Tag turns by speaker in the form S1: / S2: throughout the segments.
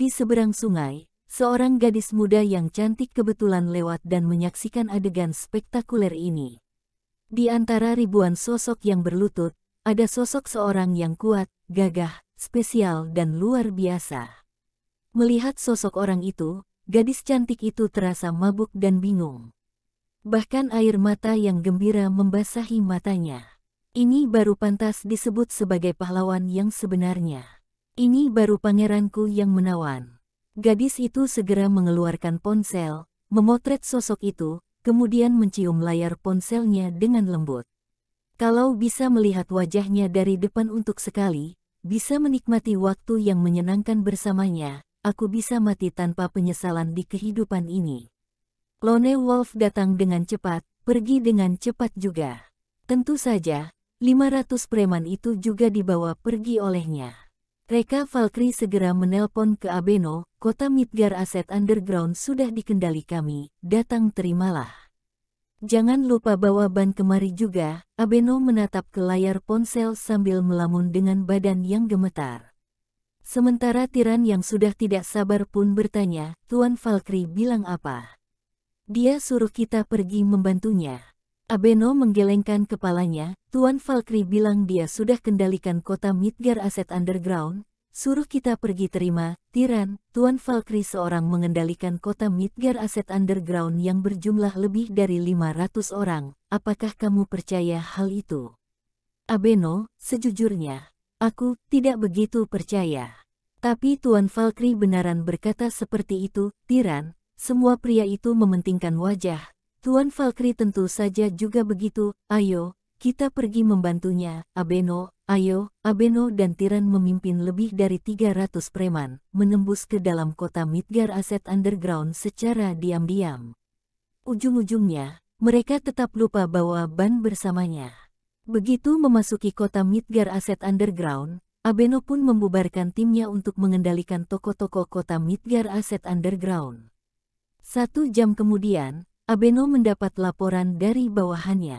S1: Di seberang sungai, seorang gadis muda yang cantik kebetulan lewat dan menyaksikan adegan spektakuler ini. Di antara ribuan sosok yang berlutut, ada sosok seorang yang kuat, gagah, spesial dan luar biasa. Melihat sosok orang itu, gadis cantik itu terasa mabuk dan bingung. Bahkan air mata yang gembira membasahi matanya. Ini baru pantas disebut sebagai pahlawan yang sebenarnya. Ini baru pangeranku yang menawan. Gadis itu segera mengeluarkan ponsel, memotret sosok itu, kemudian mencium layar ponselnya dengan lembut. Kalau bisa melihat wajahnya dari depan untuk sekali, bisa menikmati waktu yang menyenangkan bersamanya, aku bisa mati tanpa penyesalan di kehidupan ini. Lone Wolf datang dengan cepat, pergi dengan cepat juga. Tentu saja, 500 preman itu juga dibawa pergi olehnya. Reka Valkyrie segera menelpon ke Abeno, kota Midgar aset underground sudah dikendali kami, datang terimalah. Jangan lupa bawa ban kemari juga, Abeno menatap ke layar ponsel sambil melamun dengan badan yang gemetar. Sementara Tiran yang sudah tidak sabar pun bertanya, Tuan Valkyrie bilang apa? Dia suruh kita pergi membantunya. Abeno menggelengkan kepalanya, Tuan Valkyrie bilang dia sudah kendalikan kota Midgar Aset Underground, suruh kita pergi terima, Tiran, Tuan Valkyrie seorang mengendalikan kota Midgar Aset Underground yang berjumlah lebih dari 500 orang, apakah kamu percaya hal itu? Abeno, sejujurnya, aku tidak begitu percaya. Tapi Tuan Valkyrie benaran berkata seperti itu, Tiran, semua pria itu mementingkan wajah, Tuan Valkyrie tentu saja juga begitu, ayo, kita pergi membantunya, Abeno, ayo, Abeno dan Tiran memimpin lebih dari 300 preman, menembus ke dalam kota Midgar Aset Underground secara diam-diam. Ujung-ujungnya, mereka tetap lupa bawa ban bersamanya. Begitu memasuki kota Midgar Aset Underground, Abeno pun membubarkan timnya untuk mengendalikan toko-toko kota Midgar Aset Underground. Satu jam kemudian, Abeno mendapat laporan dari bawahannya.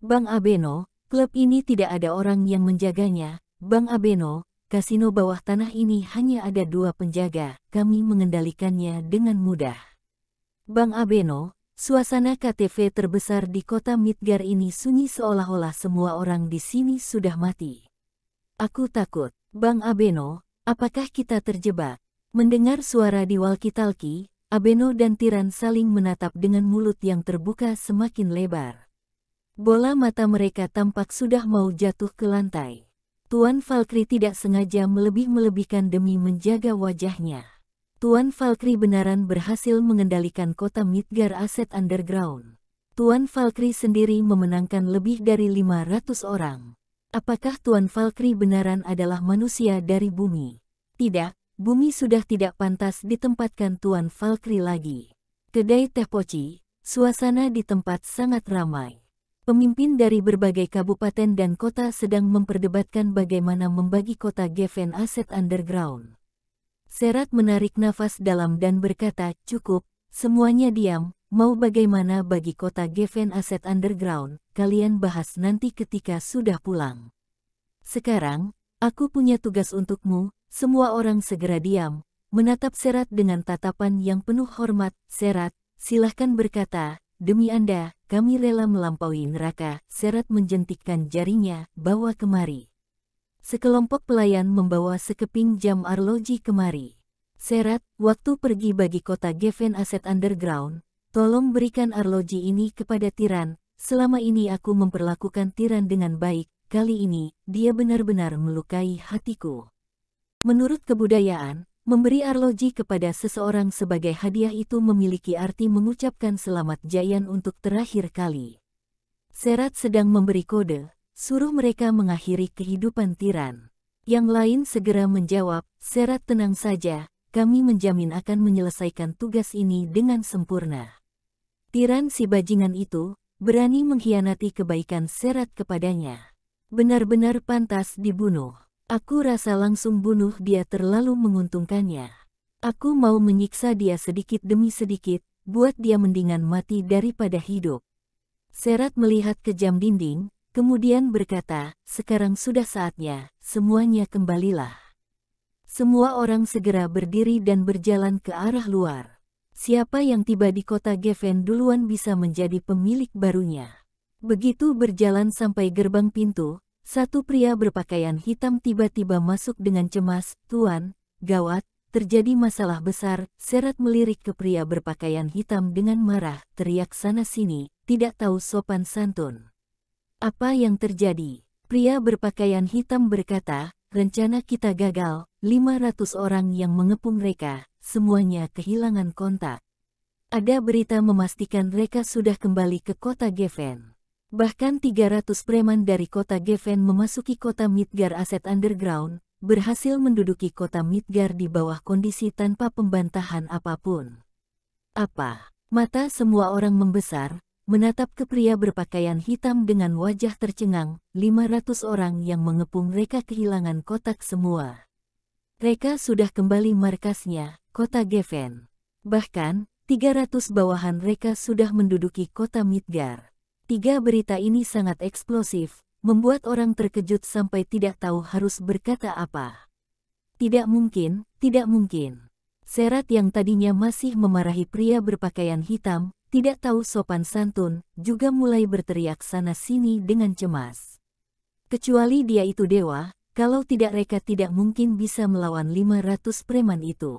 S1: Bang Abeno, klub ini tidak ada orang yang menjaganya. Bang Abeno, kasino bawah tanah ini hanya ada dua penjaga. Kami mengendalikannya dengan mudah. Bang Abeno, suasana KTV terbesar di kota Midgar ini sunyi seolah-olah semua orang di sini sudah mati. Aku takut, Bang Abeno, apakah kita terjebak? Mendengar suara di walkie-talkie, Abeno dan Tiran saling menatap dengan mulut yang terbuka semakin lebar. Bola mata mereka tampak sudah mau jatuh ke lantai. Tuan Valkyrie tidak sengaja melebih-melebihkan demi menjaga wajahnya. Tuan Valkyrie benaran berhasil mengendalikan kota Midgar Aset Underground. Tuan Valkyrie sendiri memenangkan lebih dari 500 orang. Apakah Tuan Valkyrie benaran adalah manusia dari bumi? Tidak, bumi sudah tidak pantas ditempatkan Tuan Valkyrie lagi. Kedai teh poci, suasana di tempat sangat ramai. Pemimpin dari berbagai kabupaten dan kota sedang memperdebatkan bagaimana membagi kota Geven aset underground. Serat menarik nafas dalam dan berkata, cukup, semuanya diam, mau bagaimana bagi kota Geven aset underground, kalian bahas nanti ketika sudah pulang. Sekarang, aku punya tugas untukmu, semua orang segera diam, menatap Serat dengan tatapan yang penuh hormat. Serat, silahkan berkata, demi Anda, kami rela melampaui neraka. Serat menjentikkan jarinya, bawa kemari. Sekelompok pelayan membawa sekeping jam arloji kemari. Serat, waktu pergi bagi kota Geven Aset Underground, tolong berikan arloji ini kepada Tiran, selama ini aku memperlakukan Tiran dengan baik, kali ini, dia benar-benar melukai hatiku. Menurut kebudayaan, memberi arloji kepada seseorang sebagai hadiah itu memiliki arti mengucapkan selamat Jayan untuk terakhir kali. Serat sedang memberi kode, suruh mereka mengakhiri kehidupan tiran. Yang lain segera menjawab, Serat tenang saja, kami menjamin akan menyelesaikan tugas ini dengan sempurna. Tiran si bajingan itu, berani mengkhianati kebaikan Serat kepadanya. Benar-benar pantas dibunuh. Aku rasa langsung bunuh dia terlalu menguntungkannya. Aku mau menyiksa dia sedikit demi sedikit, buat dia mendingan mati daripada hidup. Serat melihat ke jam dinding, kemudian berkata, sekarang sudah saatnya, semuanya kembalilah. Semua orang segera berdiri dan berjalan ke arah luar. Siapa yang tiba di kota Geven duluan bisa menjadi pemilik barunya. Begitu berjalan sampai gerbang pintu, satu pria berpakaian hitam tiba-tiba masuk dengan cemas, Tuan, gawat, terjadi masalah besar, Serat melirik ke pria berpakaian hitam dengan marah, teriak sana-sini, tidak tahu sopan santun. Apa yang terjadi? Pria berpakaian hitam berkata, rencana kita gagal, 500 orang yang mengepung mereka, semuanya kehilangan kontak. Ada berita memastikan mereka sudah kembali ke kota Geven. Bahkan 300 preman dari kota Geven memasuki kota Midgar Aset Underground, berhasil menduduki kota Midgar di bawah kondisi tanpa pembantahan apapun. Apa? Mata semua orang membesar, menatap ke pria berpakaian hitam dengan wajah tercengang, 500 orang yang mengepung mereka kehilangan kotak semua. Mereka sudah kembali markasnya, kota Geven. Bahkan, 300 bawahan mereka sudah menduduki kota Midgar. Tiga berita ini sangat eksplosif, membuat orang terkejut sampai tidak tahu harus berkata apa. Tidak mungkin, tidak mungkin. Serat yang tadinya masih memarahi pria berpakaian hitam, tidak tahu sopan santun, juga mulai berteriak sana-sini dengan cemas. Kecuali dia itu dewa, kalau tidak mereka tidak mungkin bisa melawan 500 preman itu.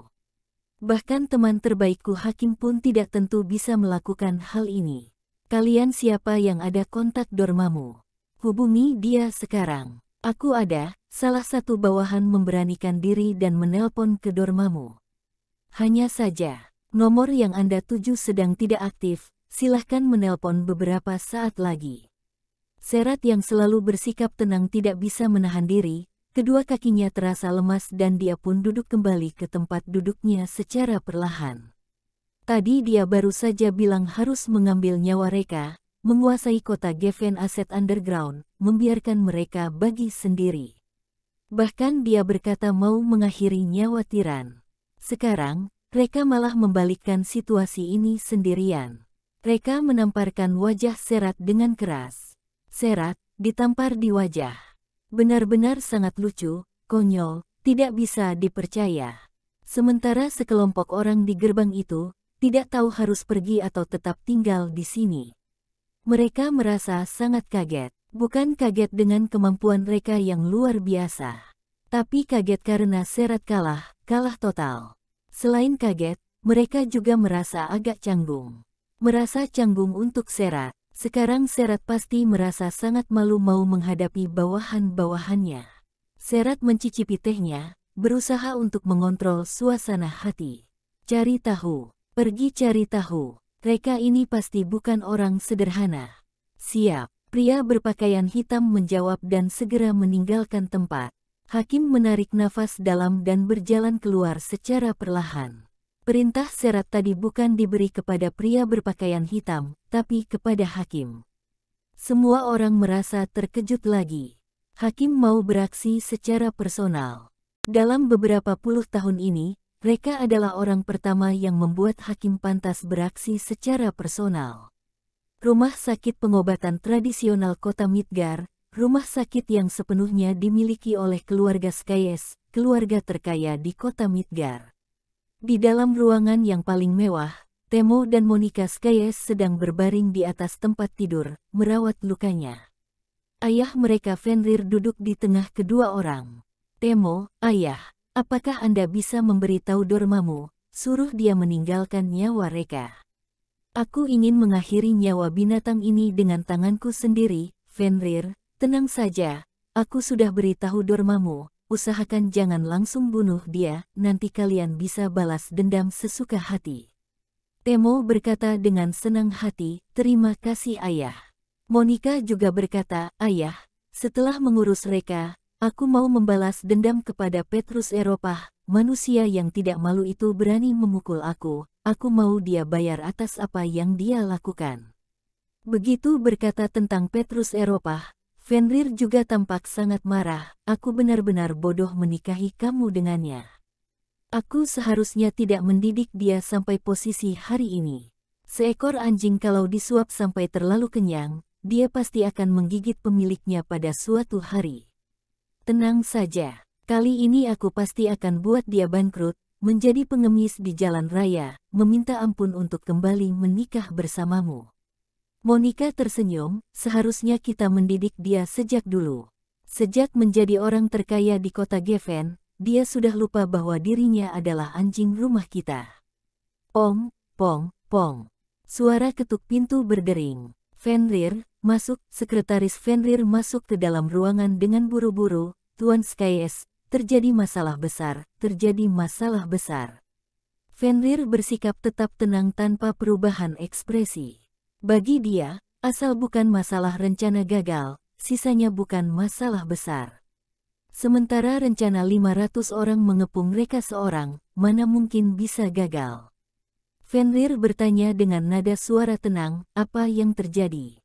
S1: Bahkan teman terbaikku hakim pun tidak tentu bisa melakukan hal ini. Kalian siapa yang ada kontak dormamu? Hubungi dia sekarang. Aku ada, salah satu bawahan memberanikan diri dan menelpon ke dormamu. Hanya saja, nomor yang Anda tuju sedang tidak aktif, silahkan menelpon beberapa saat lagi. Serat yang selalu bersikap tenang tidak bisa menahan diri, kedua kakinya terasa lemas dan dia pun duduk kembali ke tempat duduknya secara perlahan. Tadi dia baru saja bilang harus mengambil nyawa mereka, menguasai kota Geven Asset underground, membiarkan mereka bagi sendiri. Bahkan dia berkata mau mengakhiri nyawa tiran. Sekarang, mereka malah membalikkan situasi ini sendirian. Mereka menamparkan wajah Serat dengan keras. Serat, ditampar di wajah. Benar-benar sangat lucu, konyol, tidak bisa dipercaya. Sementara sekelompok orang di gerbang itu, tidak tahu harus pergi atau tetap tinggal di sini. Mereka merasa sangat kaget, bukan kaget dengan kemampuan mereka yang luar biasa, tapi kaget karena Serat kalah, kalah total. Selain kaget, mereka juga merasa agak canggung. Merasa canggung untuk Serat, sekarang Serat pasti merasa sangat malu mau menghadapi bawahan-bawahannya. Serat mencicipi tehnya, berusaha untuk mengontrol suasana hati. Cari tahu, Pergi cari tahu, mereka ini pasti bukan orang sederhana. Siap, pria berpakaian hitam menjawab dan segera meninggalkan tempat. Hakim menarik nafas dalam dan berjalan keluar secara perlahan. Perintah serat tadi bukan diberi kepada pria berpakaian hitam, tapi kepada hakim. Semua orang merasa terkejut lagi. Hakim mau beraksi secara personal. Dalam beberapa puluh tahun ini, mereka adalah orang pertama yang membuat hakim pantas beraksi secara personal. Rumah sakit pengobatan tradisional kota Midgar, rumah sakit yang sepenuhnya dimiliki oleh keluarga Skyes, keluarga terkaya di kota Midgar. Di dalam ruangan yang paling mewah, Temo dan Monica Skyes sedang berbaring di atas tempat tidur, merawat lukanya. Ayah mereka Fenrir duduk di tengah kedua orang. Temo, ayah, Apakah Anda bisa memberitahu dormamu suruh dia meninggalkan nyawa mereka? Aku ingin mengakhiri nyawa binatang ini dengan tanganku sendiri, Fenrir, tenang saja, aku sudah beritahu dormamu. usahakan jangan langsung bunuh dia, nanti kalian bisa balas dendam sesuka hati. Temo berkata dengan senang hati, terima kasih ayah. Monica juga berkata, ayah, setelah mengurus mereka. Aku mau membalas dendam kepada Petrus Eropa, manusia yang tidak malu itu berani memukul aku, aku mau dia bayar atas apa yang dia lakukan. Begitu berkata tentang Petrus Eropa, Fenrir juga tampak sangat marah, aku benar-benar bodoh menikahi kamu dengannya. Aku seharusnya tidak mendidik dia sampai posisi hari ini. Seekor anjing kalau disuap sampai terlalu kenyang, dia pasti akan menggigit pemiliknya pada suatu hari. Tenang saja, kali ini aku pasti akan buat dia bangkrut, menjadi pengemis di jalan raya, meminta ampun untuk kembali menikah bersamamu. Monica tersenyum, seharusnya kita mendidik dia sejak dulu. Sejak menjadi orang terkaya di kota Geven, dia sudah lupa bahwa dirinya adalah anjing rumah kita. Pong, pong, pong. Suara ketuk pintu berdering. Fenrir, masuk, sekretaris Fenrir masuk ke dalam ruangan dengan buru-buru, Tuan Skyes, terjadi masalah besar, terjadi masalah besar. Fenrir bersikap tetap tenang tanpa perubahan ekspresi. Bagi dia, asal bukan masalah rencana gagal, sisanya bukan masalah besar. Sementara rencana 500 orang mengepung mereka seorang, mana mungkin bisa gagal. Fenrir bertanya dengan nada suara tenang, apa yang terjadi?